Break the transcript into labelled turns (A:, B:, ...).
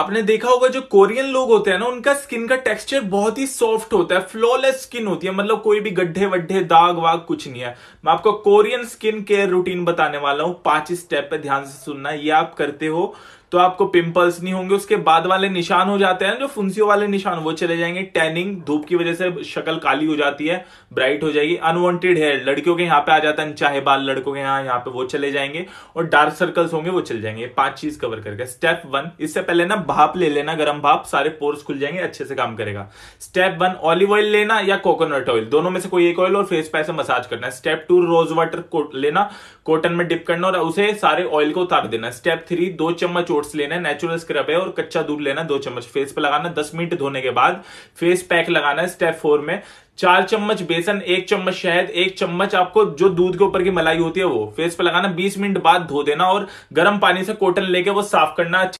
A: आपने देखा होगा जो कोरियन लोग होते हैं ना उनका स्किन का टेक्सचर बहुत ही सॉफ्ट होता है फ्लॉलेस स्किन होती है मतलब कोई भी गड्ढे वड्ढे दाग वाग कुछ नहीं है मैं आपको कोरियन स्किन केयर रूटीन बताने वाला हूँ पांच स्टेप पे ध्यान से सुनना ये आप करते हो तो आपको पिंपल्स नहीं होंगे उसके बाद वाले निशान हो जाते हैं जो फुंसियों वाले निशान वो चले जाएंगे टैनिंग धूप की वजह से शक्ल काली हो जाती है ब्राइट हो जाएगी अनवांटेड हेयर लड़कियों के यहाँ पे आ जाता है चाहे बाल लड़कों के यहाँ यहाँ पे वो चले जाएंगे और डार्क सर्कल्स होंगे वो चले जाएंगे पांच चीज कवर करके स्टेप वन इससे पहले ना भाप ले लेना गर्म भाप सारे पोर्स खुल जाएंगे अच्छे से काम करेगा स्टेप वन ऑलिव ऑयल लेना या कोकोनट ऑयल दोनों में से कोई एक ऑयल और फेस पैसे मसाज करना है स्टेप टू रोज वाटर को, लेना कॉटन में डिप करना और उसे सारे ऑयल को उतार देना स्टेप थ्री दो चम्मच ओट्स लेना नेचुरल स्क्रब है और कच्चा दूध लेना दो चम्मच फेस पे लगाना दस मिनट धोने के बाद फेस पैक लगाना है स्टेप फोर में चार चम्मच बेसन एक चम्मच शहद एक चम्मच आपको जो दूध के ऊपर की मलाई होती है वो फेस पे लगाना 20 मिनट बाद धो देना और गर्म पानी से कॉटन लेके वो साफ करना